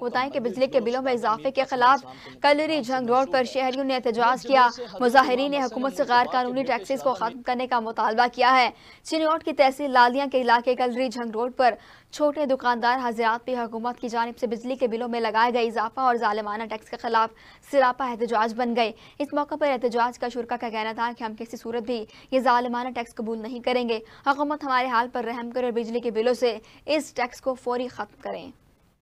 कोताही के बिजली के बिलों में इजाफे के खिलाफ कलरी जंग रोड पर शहरियों ने एहतजाज किया मुजाहरीन ने हुकूमत से गैर कानूनी टैक्सीज को खत्म करने का मुतालबा किया है चिनोट की तहसील लालिया के इलाके कलरी जंग रोड पर छोटे दुकानदार हजरात भी हुकूमत की जानब से बिजली के बिलों में लगाए गए इजाफा और जालमाना टैक्स के खिलाफ सिरापा एहतजाज बन गए इस मौके पर एहतजाज का शुरा का कहना था कि हम किसी सूरत भी ये जालमाना टैक्स कबूल नहीं करेंगे हुकूमत हमारे हाल पर रहम करे और बिजली के बिलों से इस टैक्स को फौरी खत्म करें